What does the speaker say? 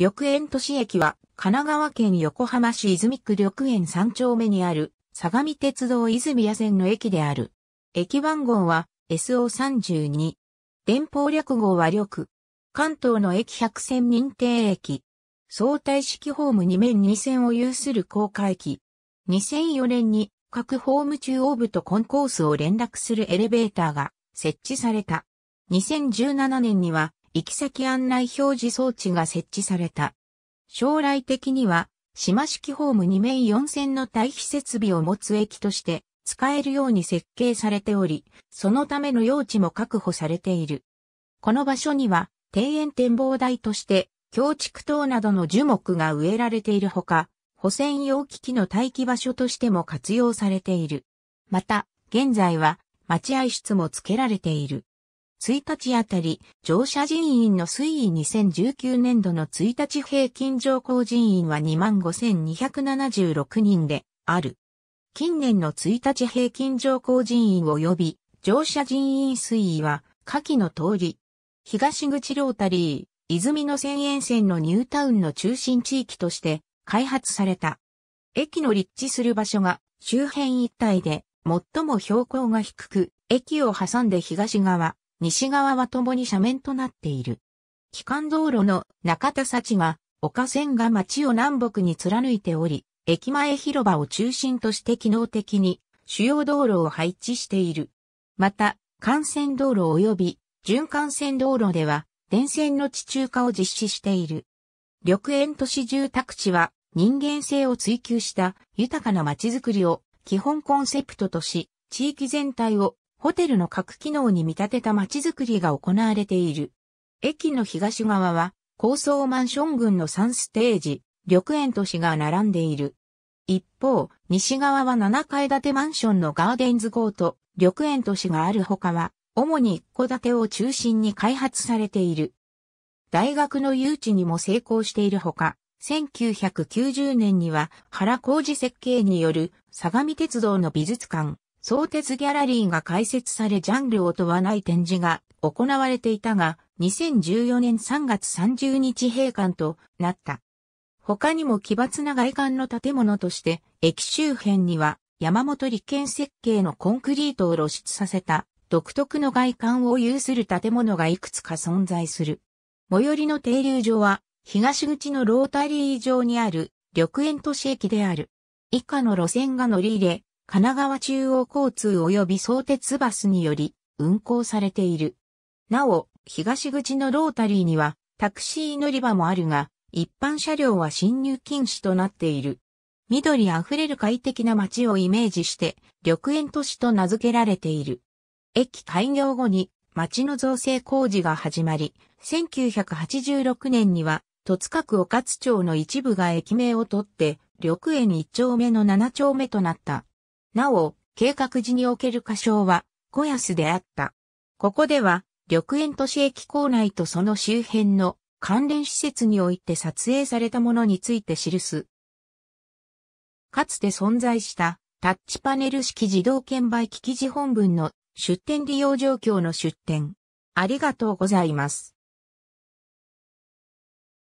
緑園都市駅は、神奈川県横浜市泉区緑園3丁目にある、相模鉄道泉谷線の駅である。駅番号は SO32。電報略号は緑。関東の駅100線認定駅。相対式ホーム2面2線を有する高架駅。2004年に各ホーム中央部とコンコースを連絡するエレベーターが設置された。2017年には行き先案内表示装置が設置された。将来的には、島式ホーム2面4線の対比設備を持つ駅として使えるように設計されており、そのための用地も確保されている。この場所には、庭園展望台として、京畜等などの樹木が植えられているほか、保線用機器の待機場所としても活用されている。また、現在は、待合室も付けられている。1日あたり、乗車人員の推移2019年度の1日平均乗降人員は25,276人である。近年の1日平均乗降人員及び乗車人員推移は下記の通り、東口ロータリー、泉の千円線のニュータウンの中心地域として開発された。駅の立地する場所が周辺一帯で最も標高が低く、駅を挟んで東側、西側は共に斜面となっている。機関道路の中田幸が、丘線が町を南北に貫いており、駅前広場を中心として機能的に主要道路を配置している。また、幹線道路及び循環線道路では、電線の地中化を実施している。緑園都市住宅地は人間性を追求した豊かな街づくりを基本コンセプトとし、地域全体をホテルの各機能に見立てた街づくりが行われている。駅の東側は高層マンション群の3ステージ、緑園都市が並んでいる。一方、西側は7階建てマンションのガーデンズート、緑園都市がある他は、主に一戸建てを中心に開発されている。大学の誘致にも成功しているほか、1990年には原工事設計による相模鉄道の美術館、相鉄ギャラリーが開設されジャンルを問わない展示が行われていたが、2014年3月30日閉館となった。他にも奇抜な外観の建物として、駅周辺には山本利権設計のコンクリートを露出させた独特の外観を有する建物がいくつか存在する。最寄りの停留所は東口のロータリー上にある緑園都市駅である。以下の路線が乗り入れ、神奈川中央交通及び相鉄バスにより運行されている。なお、東口のロータリーにはタクシー乗り場もあるが、一般車両は進入禁止となっている。緑あふれる快適な街をイメージして、緑園都市と名付けられている。駅開業後に街の造成工事が始まり、1986年には、戸塚区岡津町の一部が駅名を取って、緑園一丁目の七丁目となった。なお、計画時における過小は、小安であった。ここでは、緑園都市駅構内とその周辺の関連施設において撮影されたものについて記す。かつて存在したタッチパネル式自動券売機記事本文の出店利用状況の出店。ありがとうございます。